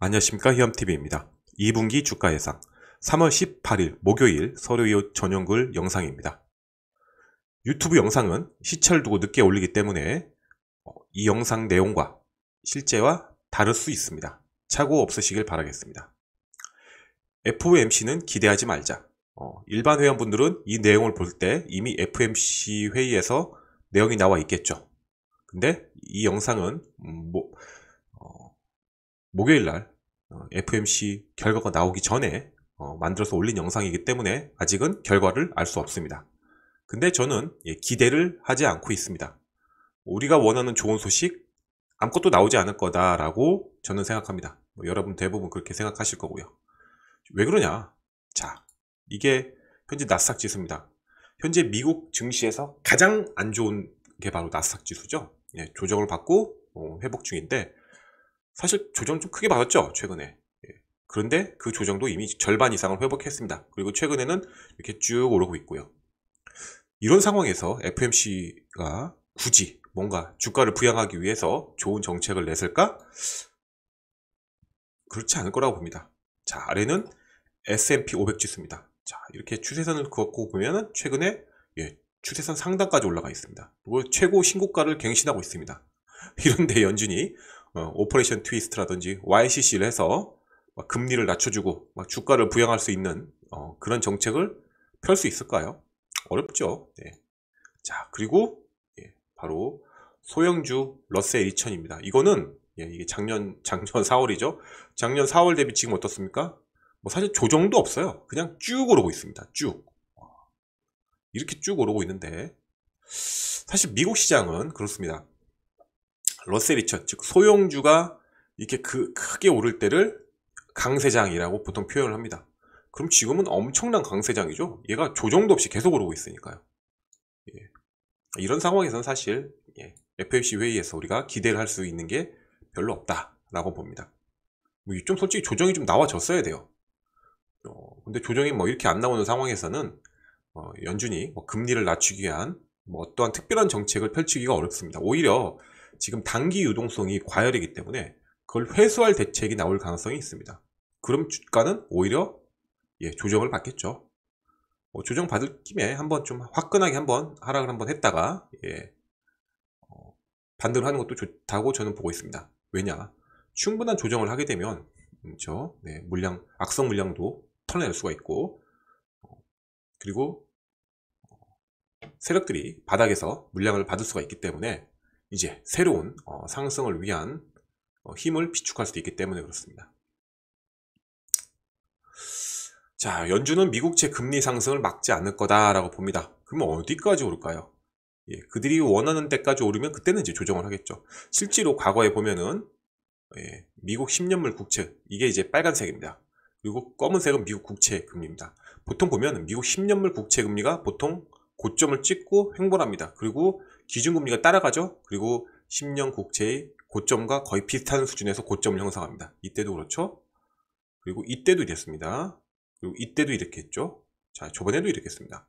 안녕하십니까 희엄TV입니다. 2분기 주가 예상 3월 18일 목요일 서류 전용글 영상입니다. 유튜브 영상은 시차를 두고 늦게 올리기 때문에 어, 이 영상 내용과 실제와 다를 수 있습니다. 차고 없으시길 바라겠습니다. FOMC는 기대하지 말자. 어, 일반 회원분들은 이 내용을 볼 때 이미 FMC o 회의에서 내용이 나와 있겠죠. 근데 이 영상은 음, 뭐, 목요일날 FMC 어, 결과가 나오기 전에 어, 만들어서 올린 영상이기 때문에 아직은 결과를 알 수 없습니다. 근데 저는 예, 기대를 하지 않고 있습니다. 우리가 원하는 좋은 소식 아무것도 나오지 않을 거다라고 저는 생각합니다. 뭐 여러분 대부분 그렇게 생각하실 거고요. 왜 그러냐? 자, 이게 현재 나스닥 지수입니다. 현재 미국 증시에서 가장 안 좋은 게 바로 나스닥 지수죠. 예, 조정을 받고 어, 회복 중인데 사실 조정 좀 크게 받았죠 최근에 예. 그런데 그 조정도 이미 절반 이상을 회복했습니다 그리고 최근에는 이렇게 쭉 오르고 있고요 이런 상황에서 FMC가 굳이 뭔가 주가를 부양하기 위해서 좋은 정책을 냈을까? 그렇지 않을 거라고 봅니다 자 아래는 S&P 500 지수입니다 자 이렇게 추세선을 그었고 보면 은 최근에 예, 추세선 상단까지 올라가 있습니다 그리고 최고 신고가를 갱신하고 있습니다 이런데 연준이 어, 오퍼레이션 트위스트라든지 YCC를 해서 금리를 낮춰주고 막 주가를 부양할 수 있는 어, 그런 정책을 펼 수 있을까요? 어렵죠. 네. 자 그리고 예, 바로 소형주 러셀 2000입니다. 이거는 예, 이게 작년 작년 4월이죠. 작년 4월 대비 지금 어떻습니까? 뭐 사실 조정도 없어요. 그냥 쭉 오르고 있습니다. 쭉 이렇게 쭉 오르고 있는데 사실 미국 시장은 그렇습니다. 러셀리처즉 소형주가 이렇게 그 크게 오를 때를 강세장이라고 보통 표현을 합니다. 그럼 지금은 엄청난 강세장이죠. 얘가 조정도 없이 계속 오르고 있으니까요. 예. 이런 상황에서는 사실 예, f o c 회의에서 우리가 기대를 할 수 있는 게 별로 없다라고 봅니다. 뭐좀 솔직히 조정이 좀 나와졌어야 돼요. 어, 근데 조정이 뭐 이렇게 안 나오는 상황에서는 어, 연준이 뭐 금리를 낮추기 위한 뭐 어떠한 특별한 정책을 펼치기가 어렵습니다. 오히려 지금 단기 유동성이 과열이기 때문에 그걸 회수할 대책이 나올 가능성이 있습니다. 그럼 주가는 오히려 예, 조정을 받겠죠. 어, 조정 받을 김에 한번 좀 화끈하게 한번 하락을 한번 했다가 예, 어, 반대로 하는 것도 좋다고 저는 보고 있습니다. 왜냐? 충분한 조정을 하게 되면 그렇죠. 네, 물량 악성 물량도 털어낼 수가 있고 어, 그리고 어, 세력들이 바닥에서 물량을 받을 수가 있기 때문에 이제 새로운 어, 상승을 위한 어, 힘을 비축할 수도 있기 때문에 그렇습니다. 자, 연준은 미국채 금리 상승을 막지 않을 거다라고 봅니다. 그러면 어디까지 오를까요? 예, 그들이 원하는 때까지 오르면 그때는 이제 조정을 하겠죠. 실제로 과거에 보면은 예, 미국 10년물 국채 이게 이제 빨간색입니다. 그리고 검은색은 미국 국채 금리입니다. 보통 보면 미국 10년물 국채 금리가 보통 고점을 찍고 횡보합니다. 그리고 기준금리가 따라가죠. 그리고 10년 국채의 고점과 거의 비슷한 수준에서 고점을 형성합니다. 이때도 그렇죠. 그리고 이때도 이랬습니다. 그리고 이때도 이렇게 했죠. 자, 저번에도 이렇게 했습니다.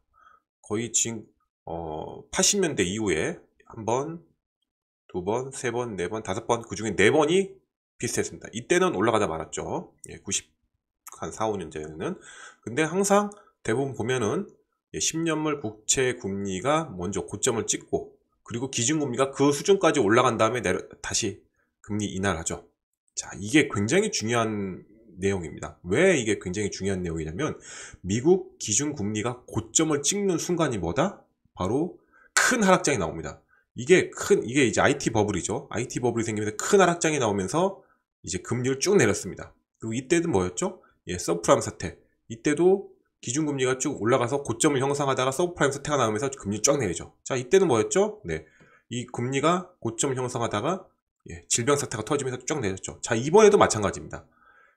거의 지금 어, 80년대 이후에 한 번, 두 번, 세 번, 네 번, 다섯 번, 그 중에 네 번이 비슷했습니다. 이때는 올라가다 말았죠. 예, 90, 한 4, 5년 전에는. 근데 항상 대부분 보면은 10년물 예, 국채 금리가 먼저 고점을 찍고 그리고 기준금리가 그 수준까지 올라간 다음에 내려, 다시 금리 인하를 하죠. 자, 이게 굉장히 중요한 내용입니다. 왜 이게 굉장히 중요한 내용이냐면 미국 기준 금리가 고점을 찍는 순간이 뭐다? 바로 큰 하락장이 나옵니다. 이게 큰 이게 이제 IT 버블이죠. IT 버블이 생기면서 큰 하락장이 나오면서 이제 금리를 쭉 내렸습니다. 그리고 이때도 뭐였죠? 예, 서프라임 사태. 이때도 기준금리가 쭉 올라가서 고점을 형성하다가 서브프라임에서 태가 나오면서 금리 쫙 내리죠. 자, 이때는 뭐였죠? 네. 이 금리가 고점을 형성하다가 예, 질병 사태가 터지면서 쫙 내렸죠. 자, 이번에도 마찬가지입니다.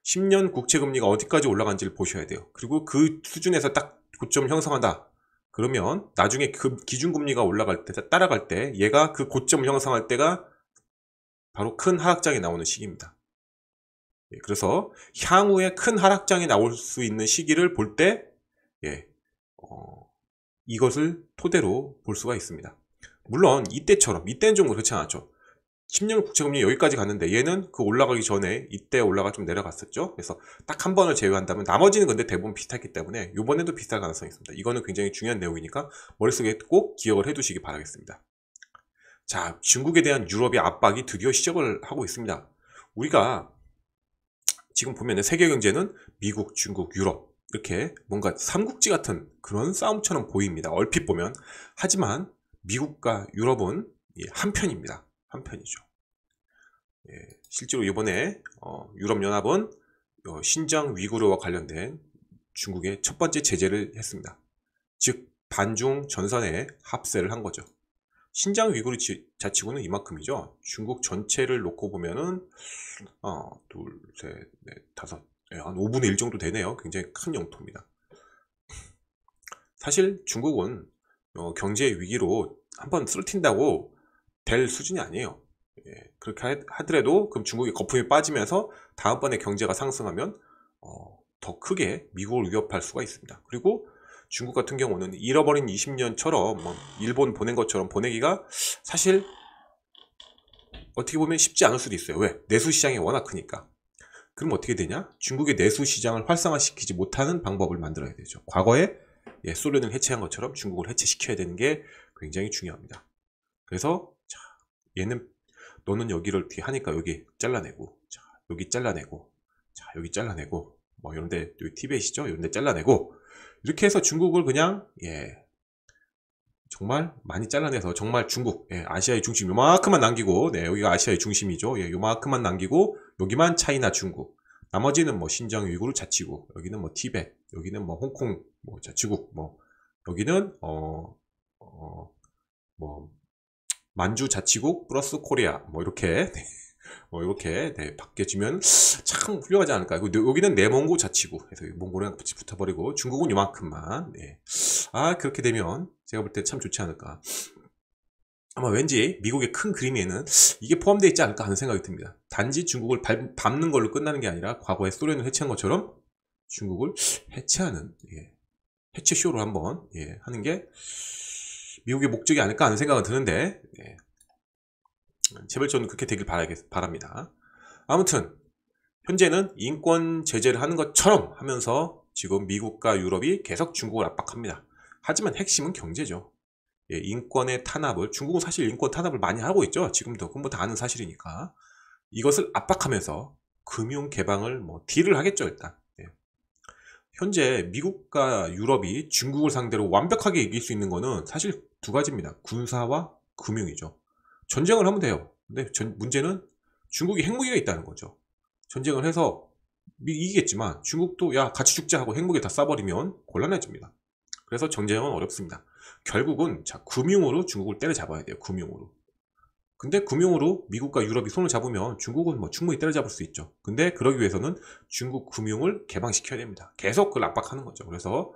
10년 국채 금리가 어디까지 올라간지를 보셔야 돼요. 그리고 그 수준에서 딱 고점을 형성한다. 그러면 나중에 그 기준 금리가 올라갈 때 따라갈 때 얘가 그 고점을 형성할 때가 바로 큰 하락장이 나오는 시기입니다. 예, 그래서 향후에 큰 하락장이 나올 수 있는 시기를 볼때 예, 어, 이것을 토대로 볼 수가 있습니다. 물론 이때처럼 이때는 좀 그렇지 않았죠. 10년 국채금리 여기까지 갔는데 얘는 그 올라가기 전에 이때 올라가 좀 내려갔었죠. 그래서 딱 한 번을 제외한다면 나머지는 근데 대부분 비슷했기 때문에 이번에도 비슷할 가능성이 있습니다. 이거는 굉장히 중요한 내용이니까 머릿속에 꼭 기억을 해두시기 바라겠습니다. 자, 중국에 대한 유럽의 압박이 드디어 시작을 하고 있습니다. 우리가 지금 보면 세계 경제는 미국, 중국, 유럽 이렇게 뭔가 삼국지 같은 그런 싸움처럼 보입니다. 얼핏 보면. 하지만 미국과 유럽은 예, 한편입니다. 한편이죠. 예, 실제로 이번에 어, 유럽연합은 어, 신장 위구르와 관련된 중국의 첫 번째 제재를 했습니다. 즉 반중 전선에 합세를 한 거죠. 신장 위구르 자치구는 이만큼이죠. 중국 전체를 놓고 보면은 어, 둘, 셋, 넷, 다섯, 예, 한 5분의 1 정도 되네요. 굉장히 큰 영토입니다. 사실 중국은 어, 경제 위기로 한 번 쓸틴다고될 수준이 아니에요. 예, 그렇게 하더라도 그럼 중국이 거품이 빠지면서 다음번에 경제가 상승하면 어, 더 크게 미국을 위협할 수가 있습니다. 그리고 중국 같은 경우는 잃어버린 20년처럼 뭐 일본 보낸 것처럼 보내기가 사실 어떻게 보면 쉽지 않을 수도 있어요. 왜? 내수 시장이 워낙 크니까. 그럼 어떻게 되냐? 중국의 내수 시장을 활성화시키지 못하는 방법을 만들어야 되죠. 과거에 예, 소련을 해체한 것처럼 중국을 해체시켜야 되는 게 굉장히 중요합니다. 그래서 자, 얘는 너는 여기를 뒤렇 하니까 여기 잘라내고 자, 여기 잘라내고 자, 여기 잘라내고 뭐 이런 데 여기 티벳이죠. 이런 데 잘라내고 이렇게 해서 중국을 그냥 예, 정말 많이 잘라내서 정말 중국 예, 아시아의 중심 요만큼만 남기고 네, 여기가 아시아의 중심이죠. 예, 요만큼만 남기고 여기만 차이나 중국, 나머지는 뭐신정 위구르 자치국, 여기는 뭐 티벳, 여기는 뭐 홍콩 뭐 자치국, 뭐 여기는 어, 어, 어, 뭐 만주 자치국 플러스 코리아 뭐 이렇게 네. 뭐 이렇게 네, 바뀌어지면 참 훌륭하지 않을까. 네, 여기는 내몽고 자치구. 해서몽골이랑 같이 붙어버리고 중국은 이만큼만. 네. 아 그렇게 되면 제가 볼 때 참 좋지 않을까. 아마 왠지 미국의 큰 그림에는 이게 포함되어 있지 않을까 하는 생각이 듭니다. 단지 중국을 밟는 걸로 끝나는 게 아니라 과거에 소련을 해체한 것처럼 중국을 해체하는 예, 해체 쇼로 한번 예, 하는 게 미국의 목적이 아닐까 하는 생각은 드는데 예, 제발 저는 그렇게 되길 바라겠, 바랍니다. 아무튼 현재는 인권 제재를 하는 것처럼 하면서 지금 미국과 유럽이 계속 중국을 압박합니다. 하지만 핵심은 경제죠. 예, 인권의 탄압을 중국은 사실 인권 탄압을 많이 하고 있죠. 지금도 그건 뭐다 아는 사실이니까 이것을 압박하면서 금융 개방을 뭐 딜을 하겠죠 일단. 예. 현재 미국과 유럽이 중국을 상대로 완벽하게 이길 수 있는 거는 사실 두 가지입니다. 군사와 금융이죠. 전쟁을 하면 돼요. 근데 전, 문제는 중국이 핵무기가 있다는 거죠. 전쟁을 해서 이기겠지만 중국도 야 같이 죽자 하고 핵무기 다 쏴버리면 곤란해집니다. 그래서 전쟁은 어렵습니다. 결국은 자 금융으로 중국을 때려잡아야 돼요. 금융으로. 근데 금융으로 미국과 유럽이 손을 잡으면 중국은 뭐 충분히 때려잡을 수 있죠. 근데 그러기 위해서는 중국 금융을 개방시켜야 됩니다. 계속 그걸 압박하는 거죠. 그래서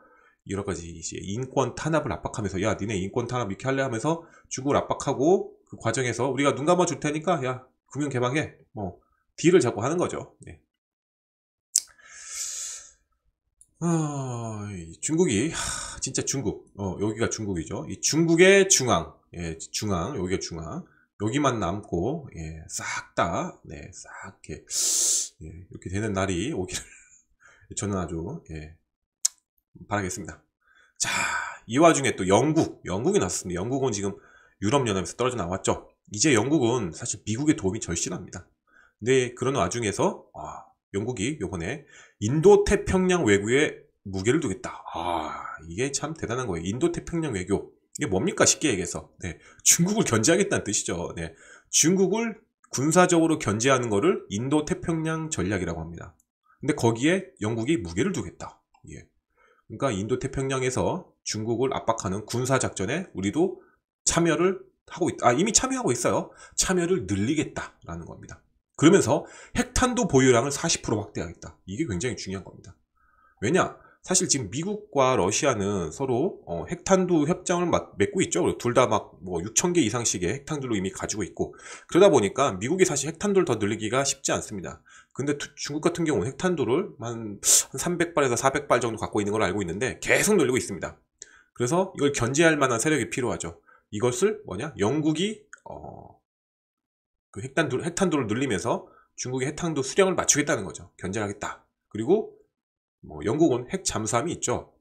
여러 가지 이제 인권 탄압을 압박하면서 야 니네 인권 탄압 이렇게 할래 하면서 중국을 압박하고 그 과정에서 우리가 눈 감아 줄 테니까 야 금융 개방해 뭐 딜을 자꾸 하는 거죠. 네. 아, 중국이 하... 진짜 중국. 어, 여기가 중국이죠. 이 중국의 중앙. 예, 중앙. 여기가 중앙. 여기만 남고, 예, 싹 다, 네, 싹, 이렇게, 예, 이렇게 되는 날이 오기를 저는 아주, 예, 바라겠습니다. 자, 이 와중에 또 영국. 영국이 났습니다. 영국은 지금 유럽연합에서 떨어져 나왔죠. 이제 영국은 사실 미국의 도움이 절실합니다. 근데 그런 와중에서, 아, 영국이 요번에 인도태평양 외교의 무게를 두겠다. 아, 이게 참 대단한 거예요. 인도 태평양 외교. 이게 뭡니까? 쉽게 얘기해서. 네. 중국을 견제하겠다는 뜻이죠. 네. 중국을 군사적으로 견제하는 거를 인도 태평양 전략이라고 합니다. 근데 거기에 영국이 무게를 두겠다. 예. 그러니까 인도 태평양에서 중국을 압박하는 군사 작전에 우리도 참여를 하고 있다. 아, 이미 참여하고 있어요. 참여를 늘리겠다라는 겁니다. 그러면서 핵탄두 보유량을 40% 확대하겠다. 이게 굉장히 중요한 겁니다. 왜냐? 사실 지금 미국과 러시아는 서로 어, 핵탄두 협정을 막 맺고 있죠. 둘 다 막 뭐 6천 개 이상씩의 핵탄두를 이미 가지고 있고 그러다 보니까 미국이 사실 핵탄두를 더 늘리기가 쉽지 않습니다. 근데 두, 중국 같은 경우는 핵탄두를 한, 300발에서 400발 정도 갖고 있는 걸 알고 있는데 계속 늘리고 있습니다. 그래서 이걸 견제할 만한 세력이 필요하죠. 이것을 뭐냐 영국이 어, 그 핵탄두, 핵탄두를 늘리면서 중국의 핵탄두 수량을 맞추겠다는 거죠. 견제하겠다. 그리고 뭐 영국은 핵 잠수함이 있죠.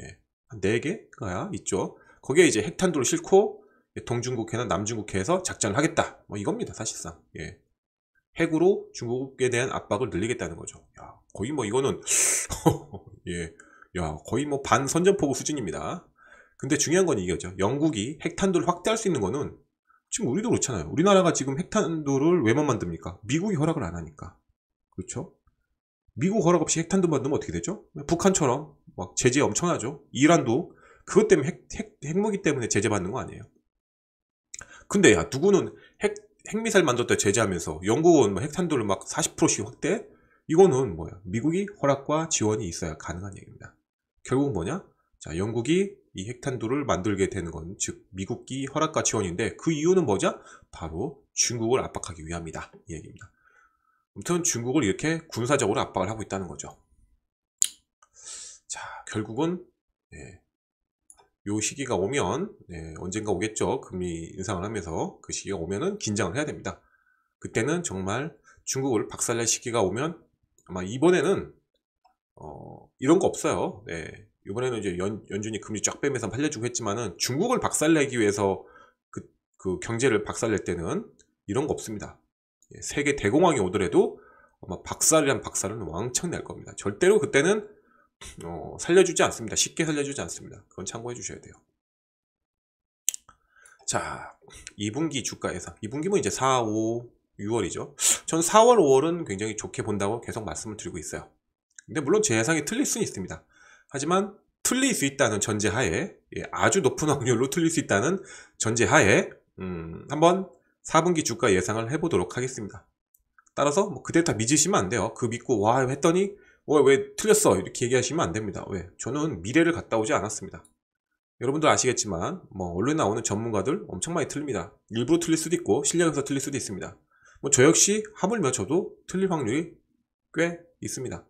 예, 한네 개가 있죠. 거기에 이제 핵탄두를 싣고 동중국해나 남중국해에서 작전을 하겠다. 뭐 이겁니다, 사실상. 예. 핵으로 중국에 대한 압박을 늘리겠다는 거죠. 야, 거의 뭐 이거는 예. 야, 거의 뭐 반선전포고 수준입니다. 근데 중요한 건 이거죠. 영국이 핵탄두를 확대할 수 있는 거는 지금 우리도 그렇잖아요. 우리나라가 지금 핵탄두를 왜만 만듭니까? 미국이 허락을 안 하니까. 그렇죠? 미국 허락 없이 핵탄두 만들면 어떻게 되죠? 북한처럼 막 제재 엄청나죠. 이란도 그것 때문에 핵, 핵, 핵무기 때문에 제재받는 거 아니에요. 근데 야 누구는 핵, 핵미사일 만들었다 제재하면서 영국은 뭐 핵탄두를 막 40%씩 확대? 이거는 뭐야? 미국이 허락과 지원이 있어야 가능한 얘기입니다. 결국 뭐냐? 자, 영국이 이 핵탄두를 만들게 되는 건 즉 미국이 허락과 지원인데 그 이유는 뭐죠? 바로 중국을 압박하기 위함이다. 이 얘기입니다. 아무튼 중국을 이렇게 군사적으로 압박을 하고 있다는 거죠. 자, 결국은 예, 요 시기가 오면 예, 언젠가 오겠죠. 금리 인상을 하면서 그 시기가 오면은 긴장을 해야 됩니다. 그때는 정말 중국을 박살낼 시기가 오면 아마 이번에는 어, 이런 거 없어요. 예, 이번에는 이제 연, 연준이 금리 쫙 빼면서 팔려주고 했지만은 중국을 박살내기 위해서 그, 그 경제를 박살낼 때는 이런 거 없습니다. 예, 세계 대공황이 오더라도 아마 박살이란 박살은 왕창 낼 겁니다. 절대로 그때는 어, 살려주지 않습니다. 쉽게 살려주지 않습니다. 그건 참고해 주셔야 돼요. 자, 2분기 주가 예상. 2분기면 뭐 이제 4, 5, 6월이죠. 전 4월, 5월은 굉장히 좋게 본다고 계속 말씀을 드리고 있어요. 근데 물론 제 예상이 틀릴 수는 있습니다. 하지만 틀릴 수 있다는 전제하에 예, 아주 높은 확률로 틀릴 수 있다는 전제하에 음, 한번 4분기 주가 예상을 해보도록 하겠습니다. 따라서 뭐그 데이터 믿으시면 안 돼요. 그 믿고 와 했더니 왜, 왜 틀렸어 이렇게 얘기하시면 안 됩니다. 왜? 저는 미래를 갔다 오지 않았습니다. 여러분들 아시겠지만 뭐 언론에 나오는 전문가들 엄청 많이 틀립니다. 일부러 틀릴 수도 있고 실력에서 틀릴 수도 있습니다. 뭐 저 역시 하물며 저도 틀릴 확률이 꽤 있습니다.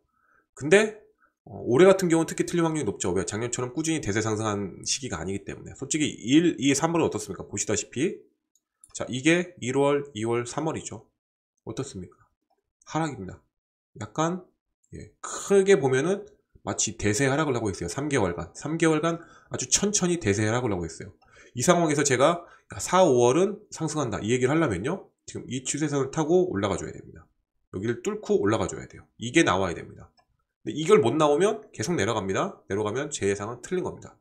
근데 어, 올해 같은 경우는 특히 틀릴 확률이 높죠. 왜? 작년처럼 꾸준히 대세 상승한 시기가 아니기 때문에. 솔직히 1, 2, 3월은 어떻습니까? 보시다시피 자, 이게 1월, 2월, 3월이죠. 어떻습니까? 하락입니다. 약간 예, 크게 보면은 마치 대세 하락을 하고 있어요. 3개월간. 3개월간 아주 천천히 대세 하락을 하고 있어요. 이 상황에서 제가 4, 5월은 상승한다. 이 얘기를 하려면요. 지금 이 추세선을 타고 올라가 줘야 됩니다. 여기를 뚫고 올라가 줘야 돼요. 이게 나와야 됩니다. 이걸 못 나오면 계속 내려갑니다. 내려가면 제 예상은 틀린 겁니다.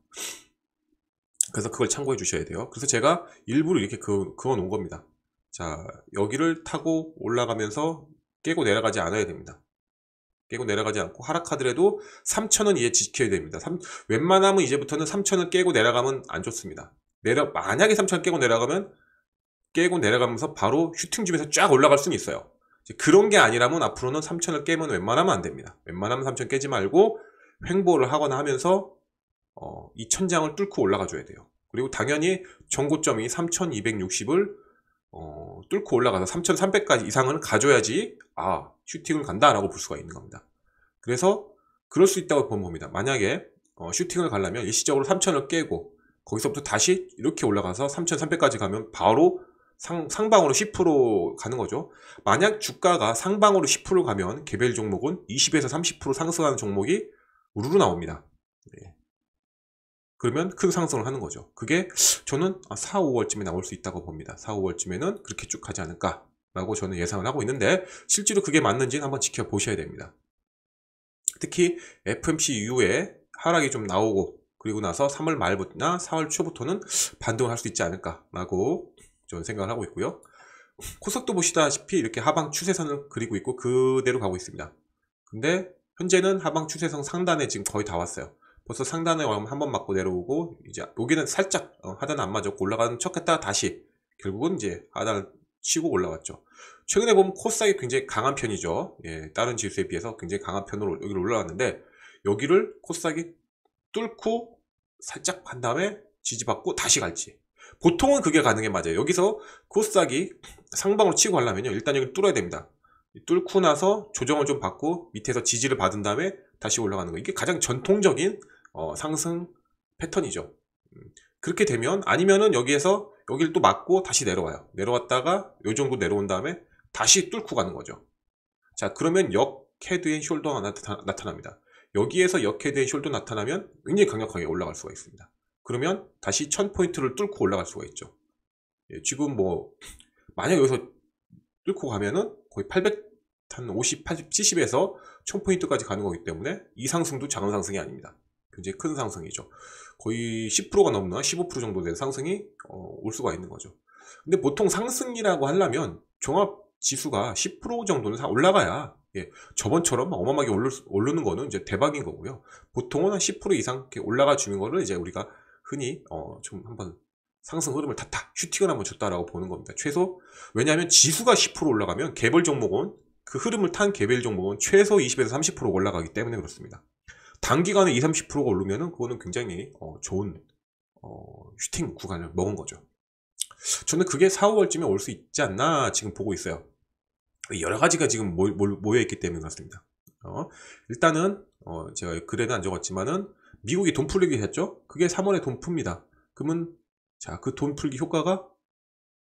그래서 그걸 참고해 주셔야 돼요 그래서 제가 일부러 이렇게 그, 그어 놓은 겁니다 자 여기를 타고 올라가면서 깨고 내려가지 않아야 됩니다 깨고 내려가지 않고 하락하더라도 3천원 이에 지켜야 됩니다 3, 웬만하면 이제부터는 3천원 깨고 내려가면 안 좋습니다 내려 만약에 3천원 깨고 내려가면 깨고 내려가면서 바로 슈팅 줌에서 쫙 올라갈 수는 있어요 그런 게 아니라면 앞으로는 3천원 깨면 웬만하면 안 됩니다 웬만하면 3천 깨지 말고 횡보를 하거나 하면서 어, 이 천장을 뚫고 올라가 줘야 돼요. 그리고 당연히 정고점이 3260을 어, 뚫고 올라가서 3300까지 이상은 가줘야지 아 슈팅을 간다라고 볼 수가 있는 겁니다. 그래서 그럴 수 있다고 보본 겁니다. 만약에 어, 슈팅을 가려면 일시적으로 3000을 깨고 거기서부터 다시 이렇게 올라가서 3300까지 가면 바로 상, 상방으로 10% 가는 거죠. 만약 주가가 상방으로 10% 가면 개별 종목은 20에서 30% 상승하는 종목이 우르르 나옵니다. 그러면 큰 상승을 하는 거죠 그게 저는 4, 아, 5월쯤에 나올 수 있다고 봅니다 4, 5월쯤에는 그렇게 쭉 가지 않을까 라고 저는 예상을 하고 있는데 실제로 그게 맞는지는 한번 지켜보셔야 됩니다 특히 FMC 이후에 하락이 좀 나오고 그리고 나서 3월 말부터나 4월 초부터는 반등을 할 수 있지 않을까라고 저는 생각을 하고 있고요. 코스닥도 보시다시피 이렇게 하방 추세선을 그리고 있고 그대로 가고 있습니다. 근데 현재는 하방 추세선 상단에 지금 거의 다 왔어요. 벌써 상단에 한 번 맞고 내려오고 이제 여기는 살짝 어, 하단 안 맞았고 올라가는 척했다가 다시 결국은 이제 하단을 치고 올라왔죠. 최근에 보면 코스닥이 굉장히 강한 편이죠. 예, 다른 지수에 비해서 굉장히 강한 편으로 여기를 올라왔는데 여기를 코스닥이 뚫고 살짝 한 다음에 지지받고 다시 갈지. 보통은 그게 가능해 맞아요. 여기서 코스닥이 상방으로 치고 가려면요. 일단 여기 뚫어야 됩니다. 뚫고 나서 조정을 좀 받고 밑에서 지지를 받은 다음에 다시 올라가는 거. 이게 가장 전통적인 어, 상승 패턴이죠. 음, 그렇게 되면 아니면은 여기에서 여기를 또 막고 다시 내려와요. 내려왔다가 요 정도 내려온 다음에 다시 뚫고 가는 거죠. 자 그러면 역 헤드 앤 숄더가 나타, 납니다 여기에서 역 헤드 앤 숄더 나타나면 굉장히 강력하게 올라갈 수가 있습니다. 그러면 다시 1000포인트를 뚫고 올라갈 수가 있죠. 예, 지금 뭐 만약 여기서 뚫고 가면은 거의 800, 한 50, 80, 70에서 1000포인트까지 가는 거기 때문에 이 상승도 작은 상승이 아닙니다. 굉장히 큰 상승이죠. 거의 10%가 넘나 15% 정도 된 상승이 어, 올 수가 있는 거죠. 근데 보통 상승이라고 하려면 종합 지수가 10% 정도는 올라가야 예, 저번처럼 어마어마하게 오르, 오르는 거는 이제 대박인 거고요. 보통은 한 10% 이상 올라가 주는 거를 이제 우리가 흔히 어, 좀 한번 상승 흐름을 탔다, 슈팅을 한번 줬다라고 보는 겁니다. 최소 왜냐하면 지수가 10% 올라가면 개별 종목은 그 흐름을 탄 개별 종목은 최소 20에서 30% 올라가기 때문에 그렇습니다. 단기간에 2, 0 30%가 오르면은 그거는 굉장히 어, 좋은 어, 슈팅 구간을 먹은 거죠. 저는 그게 4, 5월쯤에 올 수 있지 않나 지금 보고 있어요. 여러 가지가 지금 모, 여있기 때문에 그렇습니다. 어, 일단은 어, 제가 글에는 안 적었지만은 미국이 돈 풀리기 했죠. 그게 3월에 돈 풉니다. 그러면 자그 돈 풀기 효과가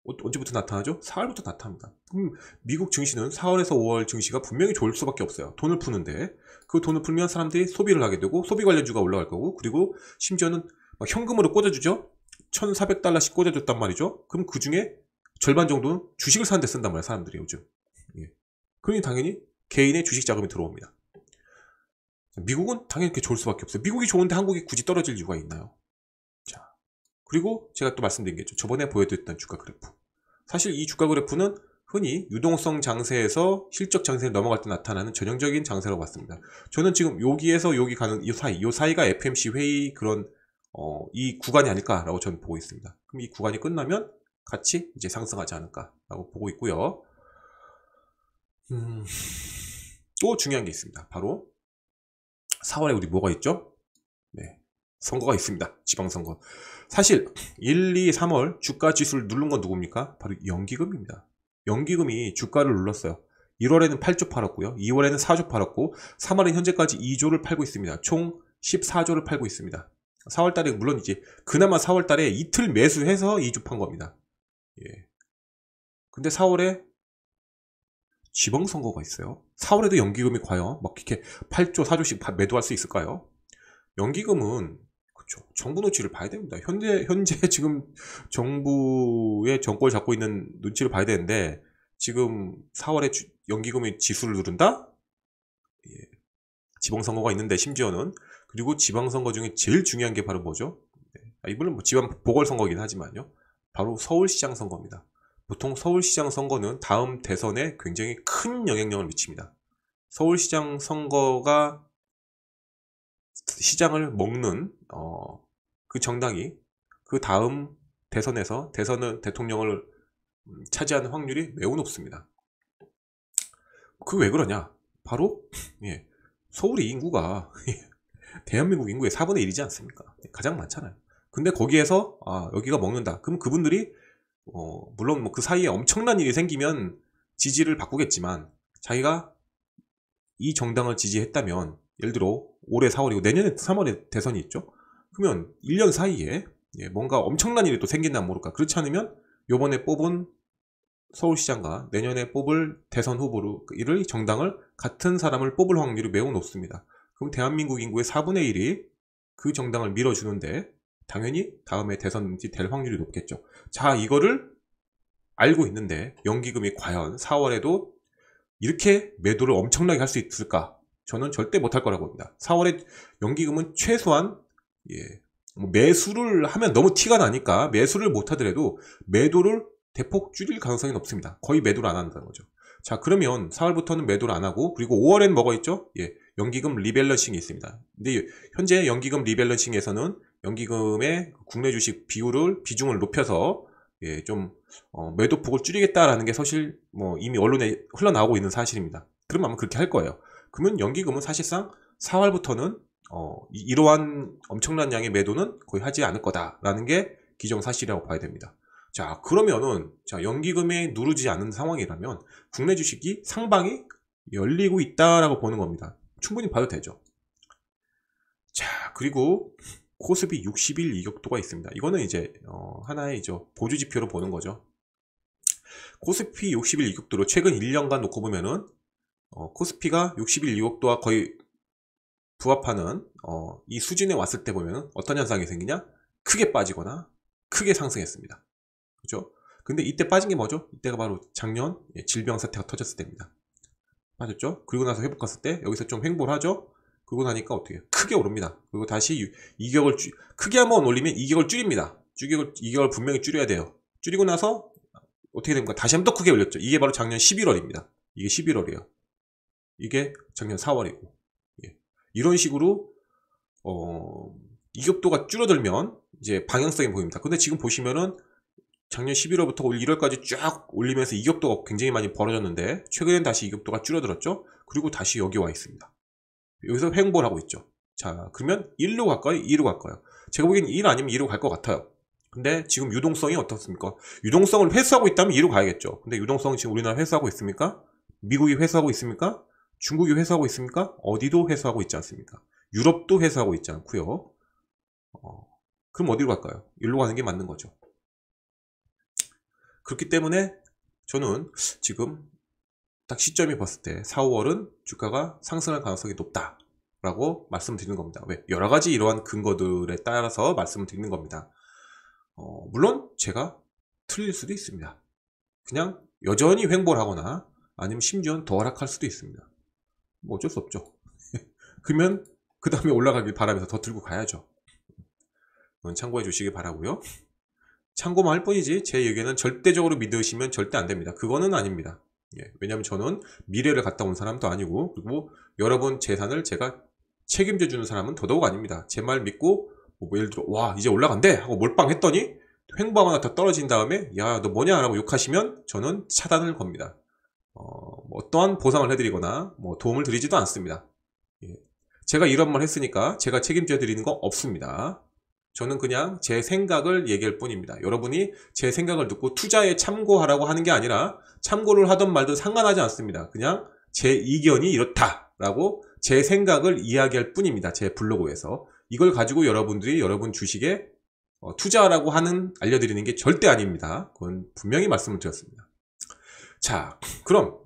어, 언제부터 나타나죠? 4월부터 나타납니다. 그럼 미국 증시는 4월에서 5월 증시가 분명히 좋을 수밖에 없어요. 돈을 푸는데 그 돈을 풀면 사람들이 소비를 하게 되고 소비 관련주가 올라갈 거고 그리고 심지어는 현금으로 꽂아주죠. 1,400달러씩 꽂아줬단 말이죠. 그럼 그 중에 절반 정도는 주식을 사는데 쓴단 말이에요. 사람들이 요즘. 예. 그러니 당연히 개인의 주식 자금이 들어옵니다. 미국은 당연히 이렇게 좋을 수밖에 없어요. 미국이 좋은데 한국이 굳이 떨어질 이유가 있나요? 그리고 제가 또 말씀드린 게 저번에 보여드렸던 주가 그래프. 사실 이 주가 그래프는 흔히 유동성 장세에서 실적 장세로 넘어갈 때 나타나는 전형적인 장세라고 봤습니다. 저는 지금 여기에서 여기 가는 이 사이, 이 사이가 FMC 회의 그런 어, 이 구간이 아닐까라고 저는 보고 있습니다. 그럼 이 구간이 끝나면 같이 이제 상승하지 않을까라고 보고 있고요. 음, 또 중요한 게 있습니다. 바로 4월에 우리 뭐가 있죠? 선거가 있습니다. 지방선거. 사실 1, 2, 3월 주가 지수를 누른 건 누굽니까? 바로 연기금입니다. 연기금이 주가를 눌렀어요. 1월에는 8조 팔았고요. 2월에는 4조 팔았고 3월엔 현재까지 2조를 팔고 있습니다. 총 14조를 팔고 있습니다. 4월달에 물론 이제 그나마 4월달에 이틀 매수해서 2조 판 겁니다. 예. 근데 4월에 지방선거가 있어요. 4월에도 연기금이 과연 막 이렇게 8조, 4조씩 매도할 수 있을까요? 연기금은 정부 노치를 봐야 됩니다. 현재 현재 지금 정부의 정권을 잡고 있는 눈치를 봐야 되는데 지금 4월에 주, 연기금의 지수를 누른다. 예. 지방선거가 있는데 심지어는 그리고 지방선거 중에 제일 중요한 게 바로 뭐죠? 네. 아, 이분은 뭐 지방 보궐선거긴 하지만요. 바로 서울시장 선거입니다. 보통 서울시장 선거는 다음 대선에 굉장히 큰 영향력을 미칩니다. 서울시장 선거가 시장을 먹는 어, 그 정당이 그 다음 대선에서 대선을 대통령을 음, 차지하는 확률이 매우 높습니다. 그 왜 그러냐? 바로 예, 서울의 인구가 예, 대한민국 인구의 4분의 1이지 않습니까? 예, 가장 많잖아요. 근데 거기에서 아, 여기가 먹는다. 그럼 그분들이 어, 물론 뭐 그 사이에 엄청난 일이 생기면 지지를 바꾸겠지만 자기가 이 정당을 지지했다면 예를 들어 올해 4월이고 내년에 3월에 대선이 있죠. 그러면 1년 사이에 예, 뭔가 엄청난 일이 또 생긴다 모를까. 그렇지 않으면 요번에 뽑은 서울시장과 내년에 뽑을 대선 후보로 이를 그 정당을 같은 사람을 뽑을 확률이 매우 높습니다. 그럼 대한민국 인구의 4분의 1이 그 정당을 밀어주는데 당연히 다음에 대선이 될 확률이 높겠죠. 자 이거를 알고 있는데 연기금이 과연 4월에도 이렇게 매도를 엄청나게 할 수 있을까? 저는 절대 못할 거라고 봅니다. 4월에 연기금은 최소한 예, 뭐 매수를 하면 너무 티가 나니까 매수를 못하더라도 매도를 대폭 줄일 가능성이 높습니다. 거의 매도를 안 한다는 거죠. 자 그러면 4월부터는 매도를 안 하고 그리고 5월엔 뭐가 있죠? 예, 연기금 리밸런싱이 있습니다. 근데 현재 연기금 리밸런싱에서는 연기금의 국내 주식 비율을 비중을 높여서 예, 좀 어, 매도폭을 줄이겠다라는 게 사실 뭐 이미 언론에 흘러나오고 있는 사실입니다. 그럼 아마 그렇게 할 거예요. 그러면 연기금은 사실상 4월부터는 어, 이러한 엄청난 양의 매도는 거의 하지 않을 거다라는 게 기정사실이라고 봐야 됩니다. 자 그러면은 자 연기금에 누르지 않은 상황이라면 국내 주식이 상방이 열리고 있다라고 보는 겁니다. 충분히 봐도 되죠. 자 그리고 코스피 60일 이격도가 있습니다. 이거는 이제 어, 하나의 이제 보조 지표로 보는 거죠. 코스피 60일 이격도로 최근 1년간 놓고 보면은 어, 코스피가 61 2억도와 거의 부합하는 어, 이 수준에 왔을 때 보면 어떤 현상이 생기냐? 크게 빠지거나 크게 상승했습니다. 그죠? 근데 이때 빠진 게 뭐죠? 이때가 바로 작년 예, 질병 사태가 터졌을 때입니다. 빠졌죠? 그리고 나서 회복했을 때 여기서 좀 횡보를 하죠? 그러고 나니까 어떻게 해요? 크게 오릅니다. 그리고 다시 2격을 줄, 크게 한번 올리면 2격을 줄입니다. 2격을, 2격을 분명히 줄여야 돼요. 줄이고 나서 어떻게 됩니까? 다시 한번 더 크게 올렸죠. 이게 바로 작년 11월입니다. 이게 11월이에요. 이게 작년 4월이고 예. 이런 식으로 어, 이격도가 줄어들면 이제 방향성이 보입니다. 근데 지금 보시면은 작년 11월부터 올 1월까지 쫙 올리면서 이격도가 굉장히 많이 벌어졌는데 최근엔 다시 이격도가 줄어들었죠. 그리고 다시 여기 와 있습니다. 여기서 횡보를 하고 있죠. 자 그러면 1로 갈까요? 2로 갈까요? 제가 보기엔 1 아니면 2로 갈 것 같아요. 근데 지금 유동성이 어떻습니까? 유동성을 회수하고 있다면 2로 가야겠죠. 근데 유동성 지금 우리나라 회수하고 있습니까? 미국이 회수하고 있습니까? 중국이 회수하고 있습니까? 어디도 회수하고 있지 않습니다. 유럽도 회수하고 있지 않고요. 어, 그럼 어디로 갈까요? 일로 가는 게 맞는 거죠. 그렇기 때문에 저는 지금 딱 시점이 봤을 때 4, 5월은 주가가 상승할 가능성이 높다. 라고 말씀드리는 겁니다. 왜? 여러 가지 이러한 근거들에 따라서 말씀을 드리는 겁니다. 어, 물론 제가 틀릴 수도 있습니다. 그냥 여전히 횡보를 하거나 아니면 심지어는 더 하락할 수도 있습니다. 뭐 어쩔 수 없죠 그러면 그 다음에 올라가길 바라면서 더 들고 가야죠 참고해 주시기 바라고요 참고만 할 뿐이지 제 의견은 절대적으로 믿으시면 절대 안 됩니다 그거는 아닙니다 예, 왜냐하면 저는 미래를 갔다 온 사람도 아니고 그리고 여러분 재산을 제가 책임져 주는 사람은 더더욱 아닙니다 제 말 믿고 뭐, 뭐 예를 들어 와 이제 올라간대 하고 몰빵 했더니 횡보하거나 더 떨어진 다음에 야 너 뭐냐 라고 욕하시면 저는 차단을 겁니다 어, 뭐 어떠한 보상을 해드리거나 뭐 도움을 드리지도 않습니다. 예. 제가 이런 말 했으니까 제가 책임져 드리는 거 없습니다. 저는 그냥 제 생각을 얘기할 뿐입니다. 여러분이 제 생각을 듣고 투자에 참고하라고 하는 게 아니라 참고를 하던 말든 상관하지 않습니다. 그냥 제 의견이 이렇다라고 제 생각을 이야기할 뿐입니다. 제 블로그에서. 이걸 가지고 여러분들이 여러분 주식에 어, 투자라고 하는 알려드리는 게 절대 아닙니다. 그건 분명히 말씀을 드렸습니다. 자, 그럼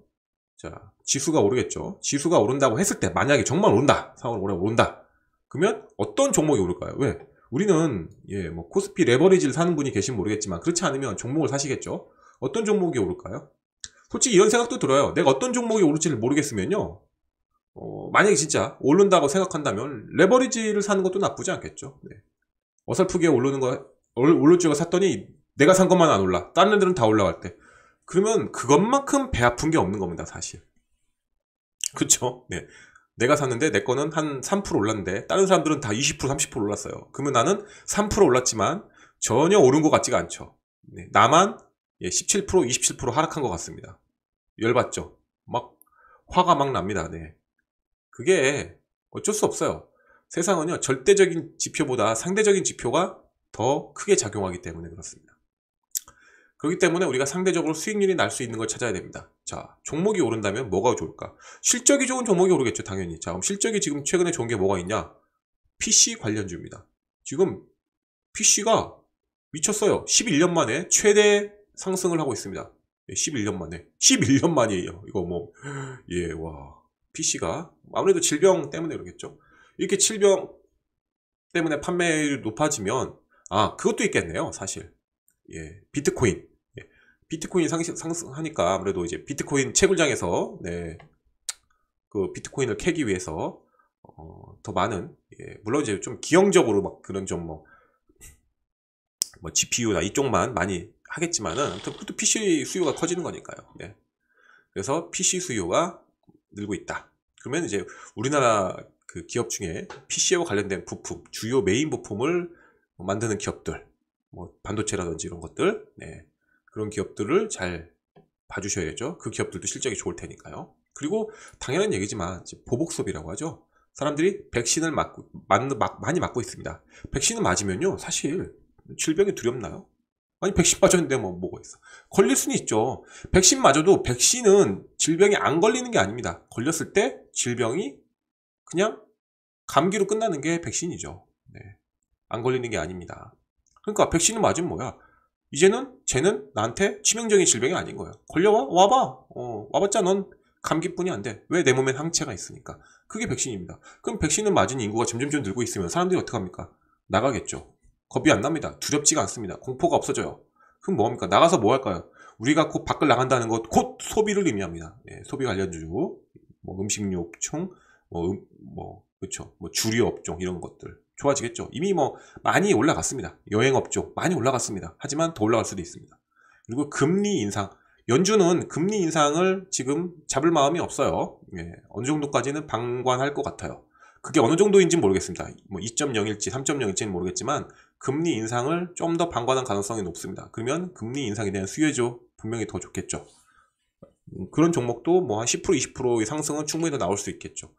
자 지수가 오르겠죠. 지수가 오른다고 했을 때 만약에 정말 오른다, 상황으로 올해 오른다. 그러면 어떤 종목이 오를까요? 왜? 우리는 예, 뭐 코스피 레버리지를 사는 분이 계신 모르겠지만 그렇지 않으면 종목을 사시겠죠. 어떤 종목이 오를까요? 솔직히 이런 생각도 들어요. 내가 어떤 종목이 오를지를 모르겠으면요. 어, 만약에 진짜 오른다고 생각한다면 레버리지를 사는 것도 나쁘지 않겠죠. 네. 어설프게 오르는 거 오를 줄가 샀더니 내가 산 것만 안 올라. 다른 애들은 다 올라갈 때. 그러면 그것만큼 배 아픈 게 없는 겁니다, 사실. 그쵸? 네. 내가 샀는데 내 거는 한 3% 올랐는데 다른 사람들은 다 20% 30% 올랐어요. 그러면 나는 3% 올랐지만 전혀 오른 것 같지가 않죠. 네. 나만 17% 예, 27% 하락한 것 같습니다. 열받죠. 막 화가 막 납니다. 네. 그게 어쩔 수 없어요. 세상은요 절대적인 지표보다 상대적인 지표가 더 크게 작용하기 때문에 그렇습니다. 그렇기 때문에 우리가 상대적으로 수익률이 날 수 있는 걸 찾아야 됩니다. 자, 종목이 오른다면 뭐가 좋을까? 실적이 좋은 종목이 오르겠죠, 당연히. 자, 그럼 실적이 지금 최근에 좋은 게 뭐가 있냐? PC 관련주입니다. 지금 PC가 미쳤어요. 11년 만에 최대 상승을 하고 있습니다. 11년 예, 만에. 11년 만이에요. 이거 뭐, 예, 와. PC가. 아무래도 질병 때문에 그러겠죠. 이렇게 질병 때문에 판매율이 높아지면, 아, 그것도 있겠네요, 사실. 예, 비트코인. 예, 비트코인 상, 상승하니까 아무래도 이제 비트코인 채굴장에서 네, 그 비트코인을 캐기 위해서 어, 더 많은 예, 물론 이제 좀 기형적으로 막 그런 좀뭐 뭐 GPU나 뭐 이쪽만 많이 하겠지만은 아무튼 그것도 PC 수요가 커지는 거니까요. 네. 그래서 PC 수요가 늘고 있다. 그러면 이제 우리나라 그 기업 중에 PC와 관련된 부품, 주요 메인 부품을 만드는 기업들 뭐 반도체라든지 이런 것들 네, 그런 기업들을 잘 봐주셔야겠죠 그 기업들도 실적이 좋을 테니까요 그리고 당연한 얘기지만 보복 수업이라고 하죠 사람들이 백신을 맞고 맞막 많이 맞고 있습니다 백신을 맞으면요 사실 질병이 두렵나요 아니 백신 맞았는데 뭐 뭐가 있어 걸릴 수는 있죠 백신 맞아도 백신은 질병이 안 걸리는 게 아닙니다 걸렸을 때 질병이 그냥 감기로 끝나는 게 백신이죠 네. 안 걸리는 게 아닙니다 그러니까 백신을 맞으면 뭐야? 이제는 쟤는 나한테 치명적인 질병이 아닌 거야. 걸려와? 와봐. 어, 와봤자 넌 감기뿐이 안 돼. 왜 내 몸엔 항체가 있으니까. 그게 백신입니다. 그럼 백신을 맞은 인구가 점점점 늘고 있으면 사람들이 어떡합니까? 나가겠죠. 겁이 안 납니다. 두렵지가 않습니다. 공포가 없어져요. 그럼 뭐합니까 나가서 뭐 할까요? 우리가 곧 밖을 나간다는 것, 곧 소비를 의미합니다. 예, 소비 관련주, 뭐 음식료 업종, 뭐, 음, 뭐, 그쵸. 뭐, 주류 업종, 이런 것들. 좋아지겠죠. 이미 뭐 많이 올라갔습니다. 여행업 쪽 많이 올라갔습니다. 하지만 더 올라갈 수도 있습니다. 그리고 금리 인상. 연준은 금리 인상을 지금 잡을 마음이 없어요. 예, 어느 정도까지는 방관할 것 같아요. 그게 어느 정도인지는 모르겠습니다. 뭐 2.0일지 3.0일지는 모르겠지만 금리 인상을 좀 더 방관한 가능성이 높습니다. 그러면 금리 인상에 대한 수혜조 분명히 더 좋겠죠. 음, 그런 종목도 뭐 한 10% 20%의 상승은 충분히 더 나올 수 있겠죠.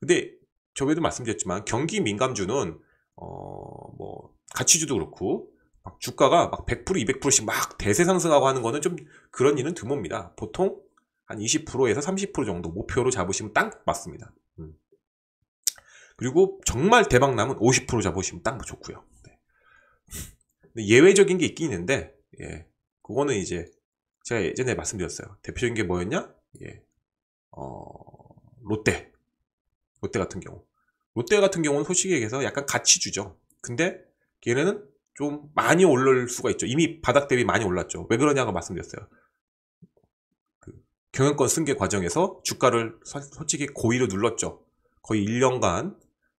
근데 저번에도 말씀드렸지만 경기 민감주는 어 뭐 가치주도 그렇고 막 주가가 막 100% 200%씩 막 대세 상승하고 하는 거는 좀 그런 일은 드뭅니다. 보통 한 20%에서 30% 정도 목표로 잡으시면 딱 맞습니다. 음. 그리고 정말 대박 나면 50% 잡으시면 딱 좋고요. 네. 예외적인 게 있긴 있는데 예. 그거는 이제 제가 예전에 말씀드렸어요. 대표적인 게 뭐였냐? 예. 어, 롯데. 롯데 같은 경우. 롯데 같은 경우는 솔직히 얘기해서 약간 같이 주죠. 근데 걔네는 좀 많이 올릴 수가 있죠. 이미 바닥 대비 많이 올랐죠. 왜 그러냐고 말씀드렸어요. 그 경영권 승계 과정에서 주가를 솔직히 고의로 눌렀죠. 거의 1년간